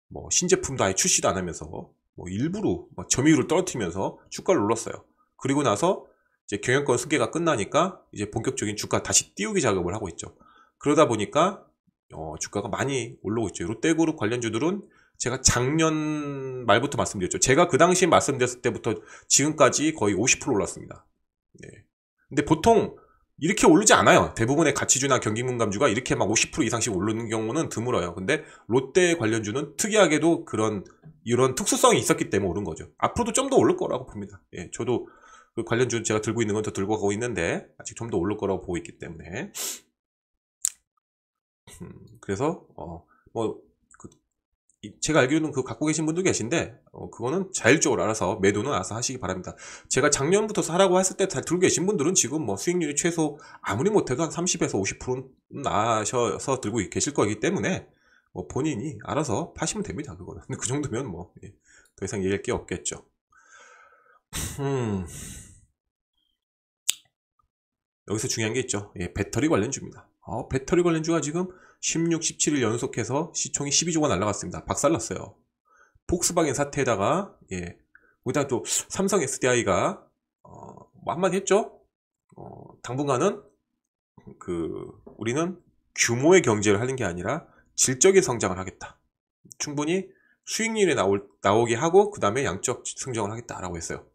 뭐 신제품도 아예 출시도 안 하면서 뭐 일부러 뭐 점유율을 떨어뜨리면서 주가를 눌렀어요 그리고 나서 이제 경영권 승계가 끝나니까 이제 본격적인 주가 다시 띄우기 작업을 하고 있죠. 그러다 보니까 어, 주가가 많이 올라오고 있죠. 롯데그룹 관련주들은 제가 작년 말부터 말씀드렸죠. 제가 그 당시 말씀드렸을 때부터 지금까지 거의 50% 올랐습니다. 네. 근데 보통 이렇게 오르지 않아요. 대부분의 가치주나 경기문감주가 이렇게 막 50% 이상씩 오르는 경우는 드물어요. 근데 롯데 관련주는 특이하게도 그런 이런 특수성이 있었기 때문에 오른 거죠. 앞으로도 좀 더 오를 거라고 봅니다. 예, 저도 그 관련주 제가 들고 있는 건 더 들고 가고 있는데 아직 좀 더 오를 거라고 보고 있기 때문에 음, 그래서 어, 뭐 그, 제가 알기로는 그 갖고 계신 분도 계신데 어, 그거는 자율적으로 알아서 매도는 알아서 하시기 바랍니다. 제가 작년부터 사라고 했을 때 다 들고 계신 분들은 지금 뭐 수익률이 최소 아무리 못해도 한 30에서 50%는 나셔서 들고 계실 거기 때문에 뭐 본인이 알아서 파시면 됩니다. 그거는 근데 그 정도면 뭐더 예, 이상 얘기할 게 없겠죠. 음. 여기서 중요한 게 있죠. 예, 배터리 관련 주입니다. 어, 배터리 관련주가 지금 16, 17일 연속해서 시총이 12조가 날라갔습니다. 박살났어요. 폭스바겐 사태에다가 예, 거기다 또 삼성 SDI가 어, 뭐 한마디 했죠. 어, 당분간은 그 우리는 규모의 경제를 하는 게 아니라 질적인 성장을 하겠다. 충분히 수익률이 나올, 나오게 하고 그 다음에 양적 성장을 하겠다라고 했어요.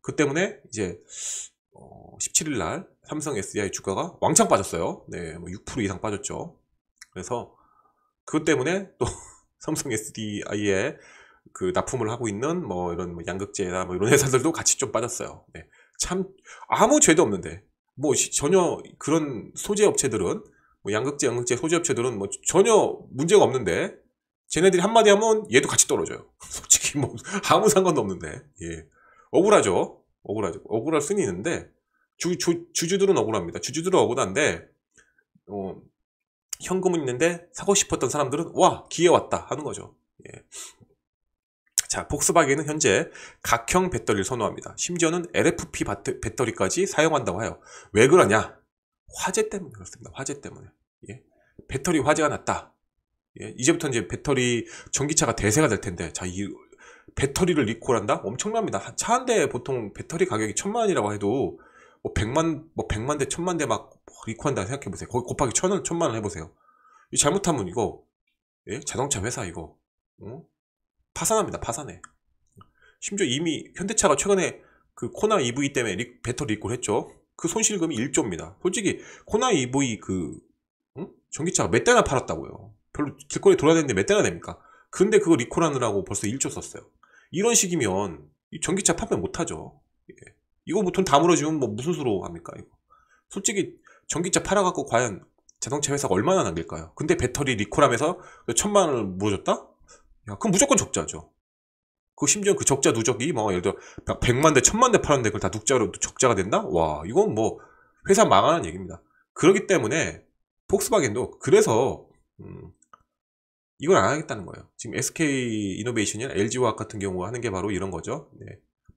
그 때문에 이제 어, 17일 날 삼성 SDI 주가가 왕창 빠졌어요. 네, 뭐 6% 이상 빠졌죠. 그래서 그것 때문에 또 삼성 SDI에 그 납품을 하고 있는 뭐 이런 뭐 양극재나 뭐 이런 회사들도 같이 좀 빠졌어요. 네. 참 아무 죄도 없는데 뭐 전혀 그런 소재 업체들은 뭐 양극재, 양극재 소재 업체들은 뭐 전혀 문제가 없는데 쟤네들이 한마디 하면 얘도 같이 떨어져요. 솔직히 뭐 아무 상관도 없는데 예. 억울하죠. 억울하죠. 억울할 수는 있는데 주, 주, 주주들은 억울합니다. 주주들은 억울한데 어, 현금은 있는데 사고 싶었던 사람들은 와 기회 왔다 하는 거죠. 예. 자, 폭스바겐은 현재 각형 배터리를 선호합니다. 심지어는 LFP 배터리까지 사용한다고 해요. 왜 그러냐? 화재 때문에 그렇습니다. 화재 때문에. 예. 배터리 화재가 났다. 예. 이제부터 이제 배터리 전기차가 대세가 될 텐데, 자, 이 배터리를 리콜한다? 엄청납니다. 차 한 대 보통 배터리 가격이 천만 원이라고 해도 뭐 백만 뭐 백만 대 천만 대 막 리콜한다 생각해 보세요. 거기 곱하기 천 원, 천만 원 해보세요. 이 잘못하면 이거 예? 자동차 회사 이거 어? 파산합니다. 파산해. 심지어 이미 현대차가 최근에 그 코나 EV 때문에 리, 배터리 리콜했죠. 그 손실금이 1조입니다. 솔직히 코나 EV 그 응? 어? 전기차가 몇 대나 팔았다고요. 별로 길거리 돌아다니는데 몇 대나 됩니까? 근데 그거 리콜하느라고 벌써 1조 썼어요. 이런 식이면 전기차 판매 못하죠. 예. 이거 뭐돈다 물어주면 뭐 무슨 수로 합니까 이거. 솔직히 전기차 팔아갖고 과연 자동차 회사가 얼마나 남길까요? 근데 배터리 리콜하면서 그 천만 원을 물어줬다? 야, 그럼 무조건 적자죠. 그 심지어 그 적자 누적이 뭐 예를 들어 100만 대, 1 0만대 팔았는데 그걸 다 누적자로 적자가 된다? 와, 이건 뭐 회사 망하는 얘기입니다. 그러기 때문에 폭스바겐도 그래서 음, 이걸 안 하겠다는 거예요. 지금 SK 이노베이션이나 LG화학 같은 경우 하는 게 바로 이런 거죠. 네.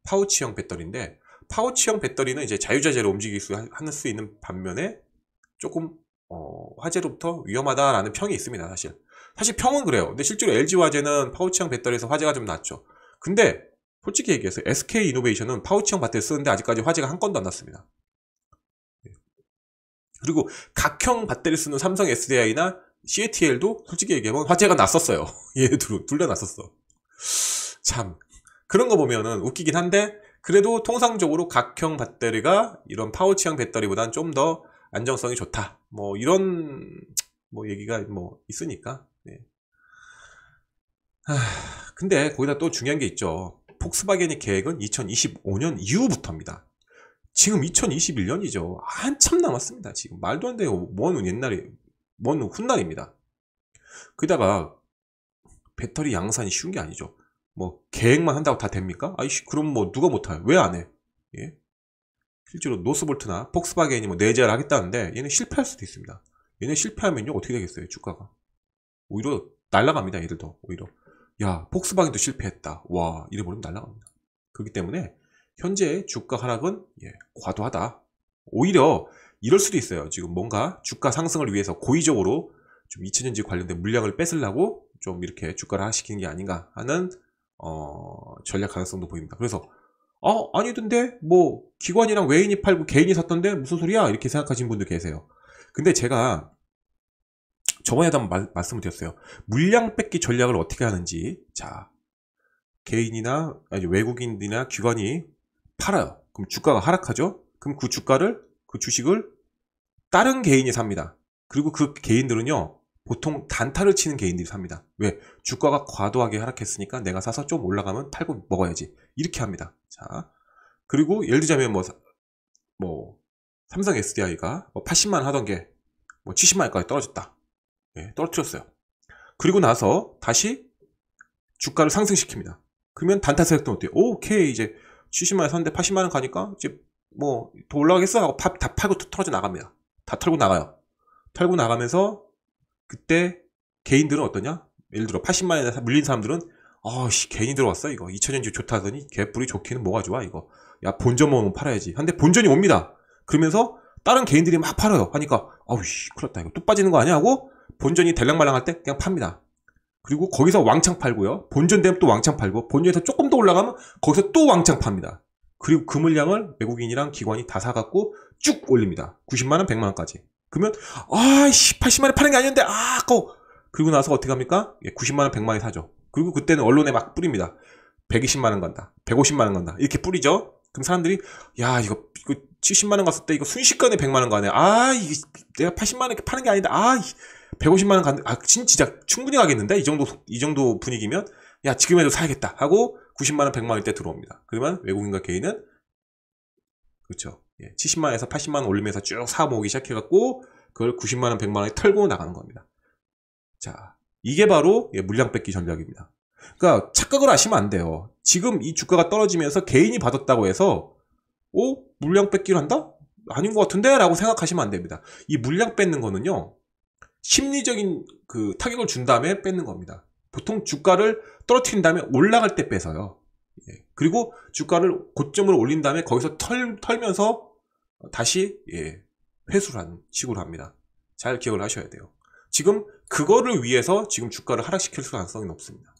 파우치형 배터리인데 파우치형 배터리는 이제 자유자재로 움직일 수, 할수 있는 반면에 조금 어, 화재로부터 위험하다라는 평이 있습니다. 사실 사실 평은 그래요. 근데 실제로 LG 화재는 파우치형 배터리에서 화재가 좀 났죠. 근데 솔직히 얘기해서 SK 이노베이션은 파우치형 배터리 쓰는데 아직까지 화재가 한 건도 안 났습니다. 네. 그리고 각형 배터리 쓰는 삼성 SDI나 CATL도 솔직히 얘기하면 화제가 났었어요. 얘들 둘다났었어참 그런 거 보면은 웃기긴 한데 그래도 통상적으로 각형 배터리가 이런 파우치형 배터리보단 좀 더 안정성이 좋다. 뭐 이런 뭐 얘기가 뭐 있으니까. 네. 근데 거기다 또 중요한 게 있죠. 폭스바겐의 계획은 2025년 이후부터입니다. 지금 2021년이죠. 한참 남았습니다. 지금 말도 안 돼요. 뭔 옛날에 먼 훗날입니다. 그다가 배터리 양산이 쉬운 게 아니죠. 뭐 계획만 한다고 다 됩니까? 아이씨 그럼 뭐 누가 못해? 왜안 해? 예? 실제로 노스볼트나 폭스바겐이 뭐 내재를 하겠다는데 얘는 실패할 수도 있습니다. 얘는 실패하면요 어떻게 되겠어요 주가가? 오히려 날라갑니다 얘들 도 오히려 야 폭스바겐도 실패했다 와 이래버리면 날라갑니다. 그렇기 때문에 현재 주가 하락은 예, 과도하다. 오히려 이럴 수도 있어요. 지금 뭔가 주가 상승을 위해서 고의적으로 좀0 0년지 관련된 물량을 뺏으려고 좀 이렇게 주가를 하시키는 게 아닌가 하는 어, 전략 가능성도 보입니다. 그래서 어 아니던데 뭐 기관이랑 외인이 팔고 개인이 샀던데 무슨 소리야 이렇게 생각하신 분도 계세요. 근데 제가 저번에도 한번 말씀을 드렸어요. 물량 뺏기 전략을 어떻게 하는지 자 개인이나 외국인이나 기관이 팔아요. 그럼 주가가 하락하죠. 그럼 그 주가를 그 주식을 다른 개인이 삽니다. 그리고 그 개인들은요, 보통 단타를 치는 개인들이 삽니다. 왜? 주가가 과도하게 하락했으니까 내가 사서 좀 올라가면 팔고 먹어야지. 이렇게 합니다. 자, 그리고 예를 들자면 뭐, 뭐, 삼성 SDI가 80만 뭐 하던 게뭐 70만까지 떨어졌다. 예, 떨어뜨렸어요. 그리고 나서 다시 주가를 상승시킵니다. 그러면 단타 세력도 어때요? 오케이, 이제 70만에 샀는데 80만원 가니까 이제 뭐더 올라가겠어 하고 팝다 팔고 털어져 나갑니다. 다 털고 나가요. 털고 나가면서 그때 개인들은 어떠냐? 예를 들어 80만에 물린 사람들은 아씨 개인이 들어왔어 이거 2 0 0 0년지 좋다 하더니 개뿔이 좋기는 뭐가 좋아 이거 야 본전 모으면 팔아야지 근데 본전이 옵니다 그러면서 다른 개인들이 막 팔아요 하니까 아우씨 그렇다 이거 또 빠지는 거 아니야 하고 본전이 대량말랑할 때 그냥 팝니다 그리고 거기서 왕창 팔고요 본전 되면 또 왕창 팔고 본전에서 조금 더 올라가면 거기서 또 왕창 팝니다 그리고 그 물량을 외국인이랑 기관이 다 사갖고 쭉 올립니다. 90만원, 100만원까지. 그러면, 아씨, 80만원에 파는 게 아니었는데, 아, 아까워. 그리고 나서 어떻게 합니까? 90만원, 예, 100만원에 사죠. 그리고 그때는 언론에 막 뿌립니다. 120만원 간다. 150만원 간다. 이렇게 뿌리죠? 그럼 사람들이, 야, 이거, 이거 70만원 갔을 때 이거 순식간에 100만원 가네. 아, 이게 내가 80만원에 파는 게 아닌데, 아, 150만원 간, 아, 진짜 충분히 가겠는데? 이 정도, 이 정도 분위기면? 야, 지금 에도 사야겠다. 하고, 90만원, 100만원 때 들어옵니다. 그러면 외국인과 개인은, 그렇죠. 예, 70만원에서 80만원 올리면서 쭉 사모으기 시작해갖고, 그걸 90만원, 100만원에 털고 나가는 겁니다. 자, 이게 바로 예, 물량 뺏기 전략입니다. 그러니까 착각을 하시면 안 돼요. 지금 이 주가가 떨어지면서 개인이 받았다고 해서, 오, 어? 물량 뺏기를 한다? 아닌 것 같은데? 라고 생각하시면 안 됩니다. 이 물량 뺏는 거는요, 심리적인 그 타격을 준 다음에 뺏는 겁니다. 보통 주가를 떨어뜨린 다음에 올라갈 때 빼서요. 예. 그리고 주가를 고점으로 올린 다음에 거기서 털, 털면서 다시 예, 회수를 하는 식으로 합니다. 잘 기억을 하셔야 돼요. 지금 그거를 위해서 지금 주가를 하락시킬 수 가능성이 높습니다.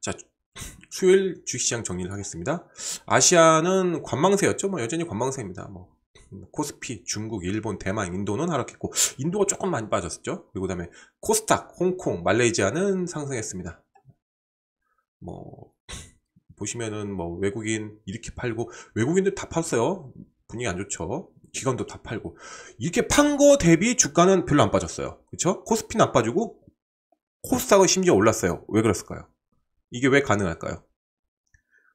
자, 수요일 주식시장 정리를 하겠습니다. 아시아는 관망세였죠. 뭐 여전히 관망세입니다. 뭐뭐 코스피, 중국, 일본, 대만, 인도는 하락했고 인도가 조금 많이 빠졌죠. 그리고 그다음에 코스닥, 홍콩, 말레이시아는 상승했습니다. 뭐 보시면은 뭐 외국인 이렇게 팔고 외국인들 다 팠어요. 분위기 안 좋죠. 기관도 다 팔고 이렇게 판 거 대비 주가는 별로 안 빠졌어요. 그렇죠? 코스피는 안 빠지고 코스닥은 심지어 올랐어요. 왜 그랬을까요? 이게 왜 가능할까요?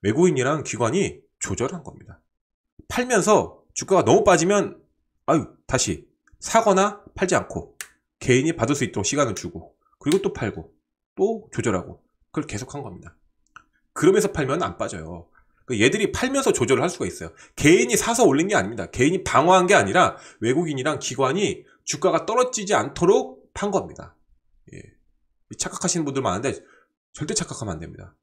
외국인이랑 기관이 조절한 겁니다. 팔면서 주가가 너무 빠지면 아유 다시 사거나 팔지 않고 개인이 받을 수 있도록 시간을 주고 그리고 또 팔고 또 조절하고 그걸 계속한 겁니다. 그러면서 팔면 안 빠져요. 그러니까 얘들이 팔면서 조절을 할 수가 있어요. 개인이 사서 올린 게 아닙니다. 개인이 방어한 게 아니라 외국인이랑 기관이 주가가 떨어지지 않도록 판 겁니다. 예. 착각하시는 분들 많은데 절대 착각하면 안 됩니다.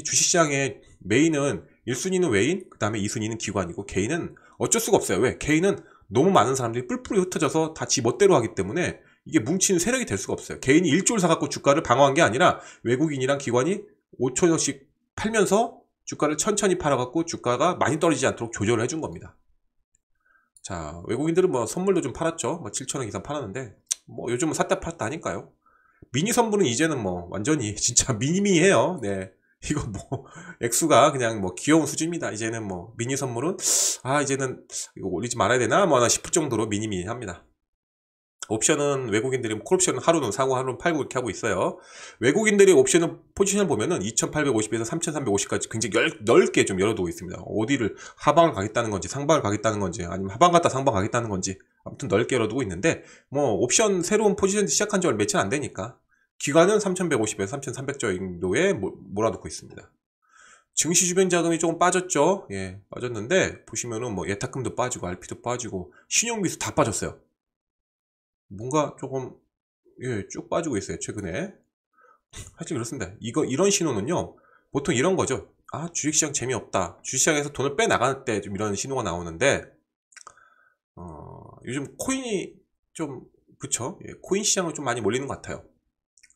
주식시장의 메인은 1순위는 외인, 그 다음에 2순위는 기관이고 개인은 어쩔 수가 없어요. 왜? 개인은 너무 많은 사람들이 뿔뿔이 흩어져서 다 지 멋대로 하기 때문에 이게 뭉치는 세력이 될 수가 없어요. 개인이 일조를 사갖고 주가를 방어한 게 아니라 외국인이랑 기관이 5천원씩 팔면서 주가를 천천히 팔아갖고 주가가 많이 떨어지지 않도록 조절을 해준 겁니다. 자, 외국인들은 뭐 선물도 좀 팔았죠. 뭐 7천원 이상 팔았는데 뭐 요즘은 샀다 팔았다 하니까요. 미니 선물은 이제는 뭐 완전히 진짜 미니미해요. 네. 이거 뭐 액수가 그냥 뭐 귀여운 수준입니다. 이제는 뭐 미니 선물은 아 이제는 이거 올리지 말아야 되나 뭐 하나 싶을 정도로 미니미니합니다. 옵션은 외국인들이 콜옵션 하루는 사고 하루는 팔고 이렇게 하고 있어요. 외국인들이 옵션은 포지션을 보면은 2,850에서 3,350까지 굉장히 열, 넓게 좀 열어두고 있습니다. 어디를 하방을 가겠다는 건지 상방을 가겠다는 건지 아니면 하방 갔다 상방 가겠다는 건지 아무튼 넓게 열어두고 있는데 뭐 옵션 새로운 포지션 시작한 지 얼마 며칠 안 되니까 기간은 3,150에서 3,300조 정도에 몰아넣고 있습니다. 증시 주변 자금이 조금 빠졌죠. 예, 빠졌는데 보시면은 뭐 예탁금도 빠지고 RP도 빠지고 신용비수다 빠졌어요. 뭔가 조금 예, 쭉 빠지고 있어요. 최근에. 사실 그렇습니다. 이거 이런 신호는요. 보통 이런 거죠. 아, 주식시장 재미없다. 주식시장에서 돈을 빼나갈 때좀 이런 신호가 나오는데 어, 요즘 코인이 좀 그쵸? 예, 코인 시장을 좀 많이 몰리는 것 같아요.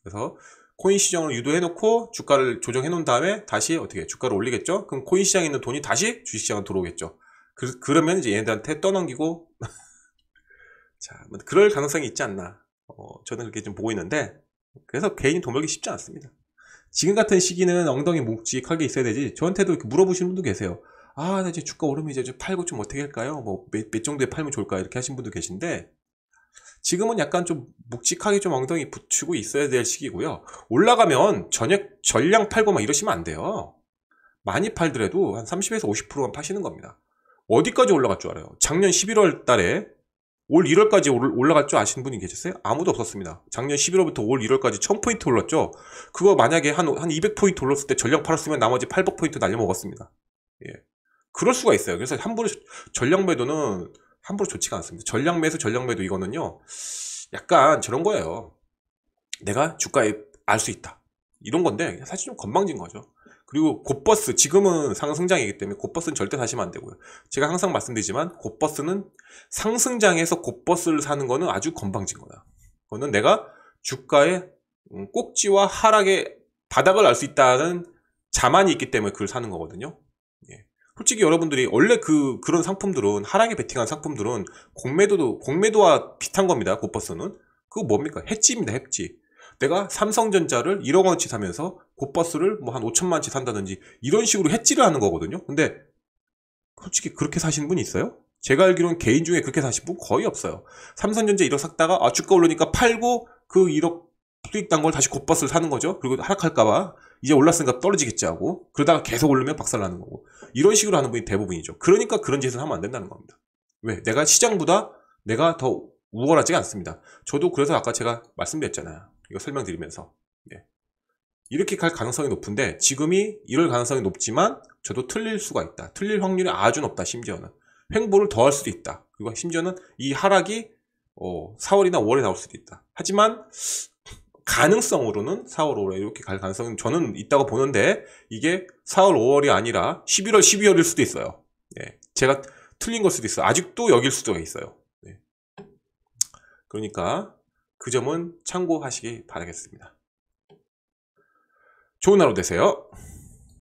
그래서 코인 시정을 유도해 놓고 주가를 조정해 놓은 다음에 다시 어떻게 주가를 올리겠죠 그럼 코인 시장에 있는 돈이 다시 주식 시장으로 들어오겠죠 그, 러면 이제 얘네들한테 떠넘기고 자 그럴 가능성이 있지 않나 어, 저는 그렇게 좀 보고 있는데 그래서 개인이 돈 벌기 쉽지 않습니다 지금 같은 시기는 엉덩이 묵직하게 있어야 되지 저한테도 이렇게 물어보시는 분도 계세요 아, 나 이제 주가 오르면 이제 팔고 좀 어떻게 할까요? 뭐, 몇, 몇 정도에 팔면 좋을까 이렇게 하신 분도 계신데, 지금은 약간 좀 묵직하게 좀 엉덩이 붙이고 있어야 될 시기고요. 올라가면 전액 전량 팔고 막 이러시면 안 돼요. 많이 팔더라도 한 30에서 50%만 파시는 겁니다. 어디까지 올라갈 줄 알아요? 작년 11월 달에 올 1월까지 올라갈 줄 아시는 분이 계셨어요? 아무도 없었습니다. 작년 11월부터 올 1월까지 1000포인트 올랐죠? 그거 만약에 한, 한 200포인트 올랐을 때 전량 팔았으면 나머지 800포인트 날려먹었습니다. 예. 그럴 수가 있어요. 그래서 함부로 전량 매도는 함부로 좋지가 않습니다. 전략 매수, 전략 매도 이거는요. 약간 저런 거예요. 내가 주가에 알 수 있다. 이런 건데 사실 좀 건방진 거죠. 그리고 곱버스 지금은 상승장이기 때문에 곱버스는 절대 사시면 안 되고요. 제가 항상 말씀드리지만 곱버스는 상승장에서 곱버스를 사는 거는 아주 건방진 거다. 그거는 내가 주가에 음, 꼭지와 하락의 바닥을 알 수 있다는 자만이 있기 때문에 그걸 사는 거거든요. 솔직히 여러분들이 원래 그 그런 상품들은 하락에 베팅한 상품들은 공매도도 공매도와 비슷한 겁니다. 고퍼스는 그거 뭡니까? 해지입니다. 해지. 내가 삼성전자를 1억 원치 사면서 고퍼스를 뭐 한 5천만 원치 산다든지 이런 식으로 해지를 하는 거거든요. 근데 솔직히 그렇게 사시는 분 있어요? 제가 알기로는 개인 중에 그렇게 사신 분 거의 없어요. 삼성전자 1억 샀다가 아 주가 오르니까 팔고 그 1억 수익 단걸 다시 곧버스를 사는 거죠. 그리고 하락할까봐 이제 올랐으니까 떨어지겠지 하고 그러다가 계속 오르면 박살나는 거고 이런 식으로 하는 분이 대부분이죠. 그러니까 그런 짓을 하면 안 된다는 겁니다. 왜? 내가 시장보다 내가 더 우월하지 않습니다. 저도 그래서 아까 제가 말씀드렸잖아요. 이거 설명드리면서 네. 이렇게 갈 가능성이 높은데 지금이 이럴 가능성이 높지만 저도 틀릴 수가 있다. 틀릴 확률이 아주 높다. 심지어는 횡보를 더 할 수도 있다. 그리고 심지어는 이 하락이 어, 4월이나 5월에 나올 수도 있다. 하지만 가능성으로는 4월, 5월에 이렇게 갈 가능성은 저는 있다고 보는데 이게 4월, 5월이 아니라 11월, 12월일 수도 있어요. 네. 제가 틀린 걸 수도 있어요. 아직도 여길 수도 있어요. 네. 그러니까 그 점은 참고하시기 바라겠습니다. 좋은 하루 되세요.